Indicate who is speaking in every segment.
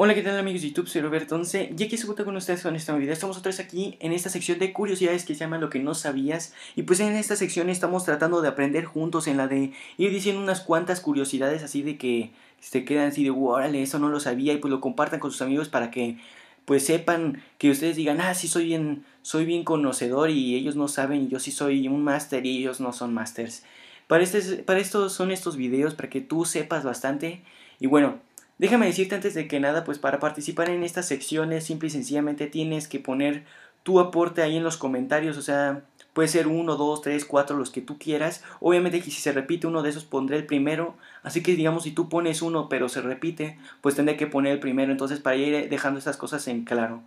Speaker 1: Hola, ¿qué tal amigos de YouTube? Soy Roberto 11 y aquí se junta con ustedes con esta video. Estamos otra vez aquí en esta sección de curiosidades que se llama Lo que no sabías. Y pues en esta sección estamos tratando de aprender juntos en la de ir diciendo unas cuantas curiosidades así de que se quedan así de, wow, órale, eso no lo sabía y pues lo compartan con sus amigos para que pues sepan que ustedes digan, ah, sí soy bien, soy bien conocedor y ellos no saben y yo sí soy un máster y ellos no son másters. Para, este, para estos son estos videos, para que tú sepas bastante. Y bueno, Déjame decirte antes de que nada, pues para participar en estas secciones, simple y sencillamente tienes que poner tu aporte ahí en los comentarios, o sea, puede ser uno, dos, tres, cuatro, los que tú quieras. Obviamente que si se repite uno de esos pondré el primero, así que digamos si tú pones uno pero se repite, pues tendré que poner el primero, entonces para ir eh, dejando estas cosas en claro.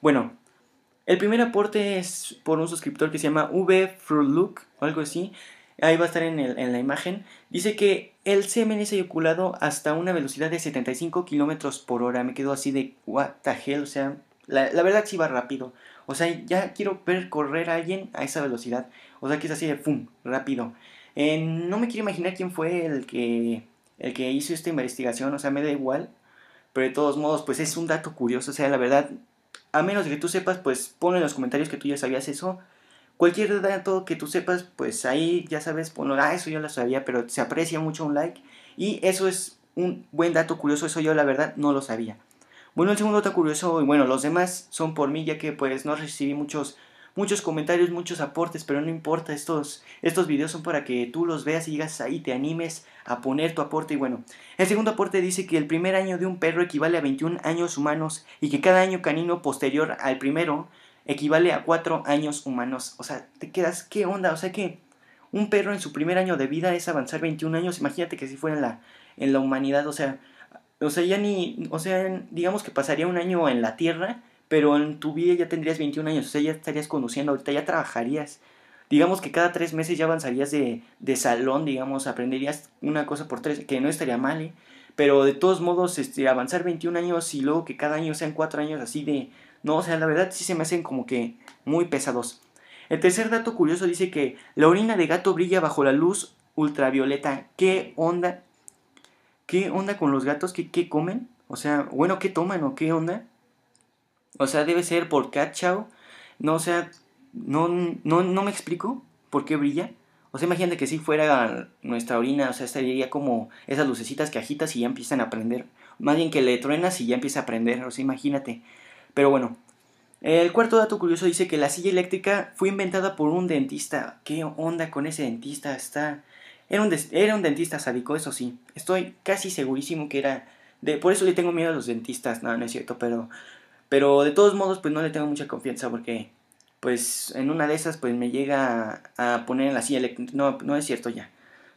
Speaker 1: Bueno, el primer aporte es por un suscriptor que se llama V o algo así, ahí va a estar en, el, en la imagen, dice que el semen es eyaculado hasta una velocidad de 75 kilómetros por hora. Me quedo así de, what the hell, o sea, la, verdad sí va rápido. O sea, ya quiero ver correr a alguien a esa velocidad. O sea, que es así de, ¡fum!, rápido. Eh, no me quiero imaginar quién fue el que, el que hizo esta investigación, o sea, me da igual. Pero de todos modos, pues es un dato curioso, o sea, la verdad, a menos de que tú sepas, pues ponlo en los comentarios que tú ya sabías eso. Cualquier dato que tú sepas, pues ahí ya sabes, ponlo, ah, eso yo lo sabía, pero se aprecia mucho un like. Y eso es un buen dato curioso, eso yo la verdad no lo sabía. Bueno, el segundo dato curioso, y bueno, los demás son por mí, ya que pues no recibí muchos, muchos comentarios, muchos aportes, pero no importa, estos, estos videos son para que tú los veas y digas ahí, te animes a poner tu aporte. Y bueno, el segundo aporte dice que el primer año de un perro equivale a 21 años humanos y que cada año canino posterior al primero equivale a cuatro años humanos. O sea, te quedas, ¿qué onda? O sea que un perro en su primer año de vida es avanzar 21 años. Imagínate que si fuera en la, en la humanidad, o sea, o sea, ya ni, o sea, digamos que pasaría un año en la Tierra, pero en tu vida ya tendrías 21 años, o sea, ya estarías conduciendo ahorita, ya trabajarías. Digamos que cada tres meses ya avanzarías de, de salón, digamos, aprenderías una cosa por tres, que no estaría mal, ¿eh? Pero de todos modos, este, avanzar 21 años y luego que cada año sean 4 años así de... No, o sea, la verdad sí se me hacen como que muy pesados. El tercer dato curioso dice que la orina de gato brilla bajo la luz ultravioleta. ¿Qué onda? ¿Qué onda con los gatos? ¿Qué, qué comen? O sea, bueno, ¿qué toman o qué onda? O sea, debe ser por cat No, o sea, no, no me explico por qué brilla. O sea, imagínate que si fuera nuestra orina, o sea, estaría como esas lucecitas que agitas y ya empiezan a aprender Más bien que le truenas y ya empieza a aprender o sea, imagínate. Pero bueno, el cuarto dato curioso dice que la silla eléctrica fue inventada por un dentista. ¿Qué onda con ese dentista? Está... Era un, era un dentista sádico, eso sí. Estoy casi segurísimo que era... De... Por eso le tengo miedo a los dentistas, no, no es cierto, pero... Pero de todos modos, pues no le tengo mucha confianza porque pues en una de esas pues me llega a, poner en la silla No, no es cierto ya.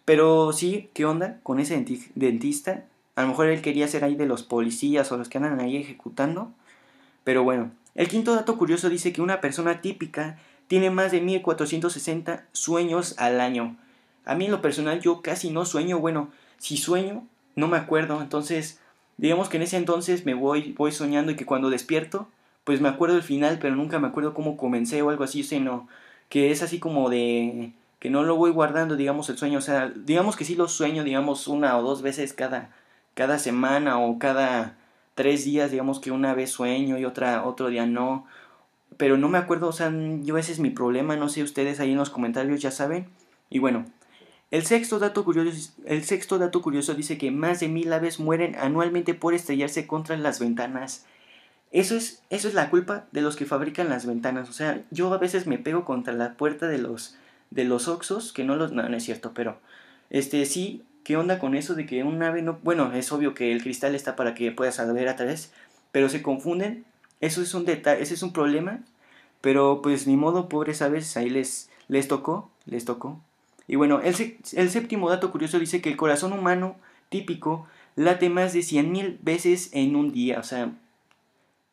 Speaker 1: Pero sí, ¿qué onda con ese dentista? A lo mejor él quería ser ahí de los policías o los que andan ahí ejecutando. Pero bueno, el quinto dato curioso dice que una persona típica tiene más de 1460 sueños al año. A mí en lo personal yo casi no sueño, bueno, si sueño no me acuerdo, entonces digamos que en ese entonces me voy voy soñando y que cuando despierto pues me acuerdo el final, pero nunca me acuerdo cómo comencé o algo así, sino que es así como de que no lo voy guardando, digamos, el sueño, o sea, digamos que sí lo sueño, digamos, una o dos veces cada, cada semana o cada tres días, digamos que una vez sueño y otra, otro día no, pero no me acuerdo, o sea, yo ese es mi problema, no sé ustedes ahí en los comentarios ya saben, y bueno, el sexto, dato curioso, el sexto dato curioso dice que más de mil aves mueren anualmente por estrellarse contra las ventanas eso es, eso es la culpa de los que fabrican las ventanas. O sea, yo a veces me pego contra la puerta de los, de los Oxos, que no los... No, es cierto, pero... Este, sí, ¿qué onda con eso de que un ave no... Bueno, es obvio que el cristal está para que puedas ver a través, pero se confunden. Eso es un detalle, ese es un problema. Pero pues ni modo, pobres aves, ahí les, les tocó, les tocó. Y bueno, el, el séptimo dato curioso dice que el corazón humano típico late más de mil veces en un día. O sea,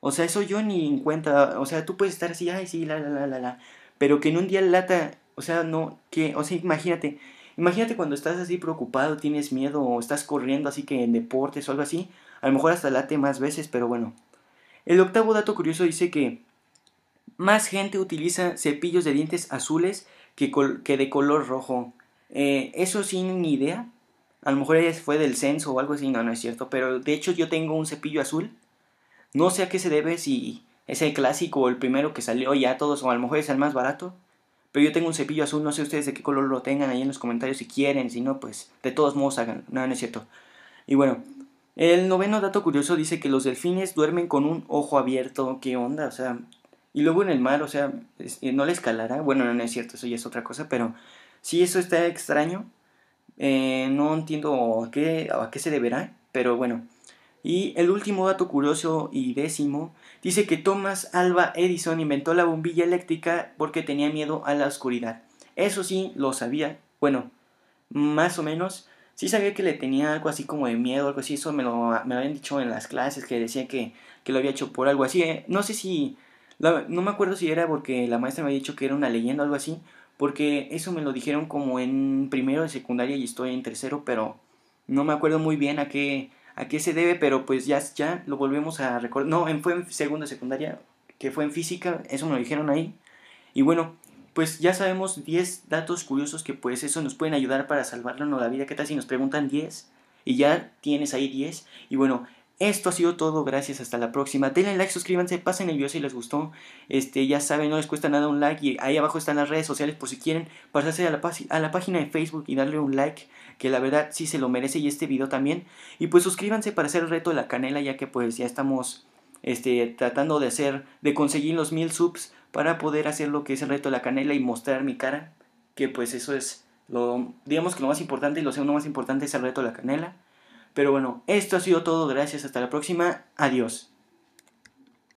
Speaker 1: o sea, eso yo ni en cuenta. O sea, tú puedes estar así, ay, sí, la, la, la, la, la. Pero que en un día lata, o sea, no, que, o sea, imagínate. Imagínate cuando estás así preocupado, tienes miedo o estás corriendo así que en deportes o algo así. A lo mejor hasta late más veces, pero bueno. El octavo dato curioso dice que más gente utiliza cepillos de dientes azules que, que de color rojo. Eh, eso sin ni idea. A lo mejor fue del censo o algo así, no, no es cierto. Pero de hecho yo tengo un cepillo azul no sé a qué se debe si es el clásico o el primero que salió ya todos, o a lo mejor es el más barato. Pero yo tengo un cepillo azul, no sé ustedes de qué color lo tengan ahí en los comentarios si quieren, si no, pues de todos modos hagan. No, no es cierto. Y bueno, el noveno dato curioso dice que los delfines duermen con un ojo abierto. ¿Qué onda? O sea, y luego en el mar, o sea, eh, no le escalará. Bueno, no, no es cierto, eso ya es otra cosa, pero si eso está extraño. Eh, no entiendo qué, a qué se deberá, pero bueno. Y el último dato curioso y décimo dice que Thomas Alba Edison inventó la bombilla eléctrica porque tenía miedo a la oscuridad. Eso sí, lo sabía. Bueno, más o menos. Sí sabía que le tenía algo así como de miedo, algo así. Eso me lo, me habían dicho en las clases, que decía que, que lo había hecho por algo así. ¿eh? No sé si... no me acuerdo si era porque la maestra me había dicho que era una leyenda o algo así. Porque eso me lo dijeron como en primero de secundaria y estoy en tercero, pero no me acuerdo muy bien a qué a qué se debe, pero pues ya, ya lo volvemos a recordar. No, fue en segunda secundaria, que fue en física, eso me lo dijeron ahí. Y bueno, pues ya sabemos 10 datos curiosos que pues eso nos pueden ayudar para salvarnos la vida. ¿Qué tal si nos preguntan 10? Y ya tienes ahí 10. Y bueno, esto ha sido todo, gracias, hasta la próxima. Denle like, suscríbanse, pasen el video si les gustó. Este, ya saben, no les cuesta nada un like y ahí abajo están las redes sociales por si quieren pasarse a la, página de Facebook y darle un like, que la verdad sí se lo merece y este video también. Y pues suscríbanse para hacer el reto de la canela, ya que pues ya estamos este, tratando de hacer, de conseguir los mil subs para poder hacer lo que es el reto de la canela y mostrar mi cara, que pues eso es lo, digamos que lo más importante y lo segundo más importante es el reto de la canela. Pero bueno, esto ha sido todo. Gracias. Hasta la próxima. Adiós.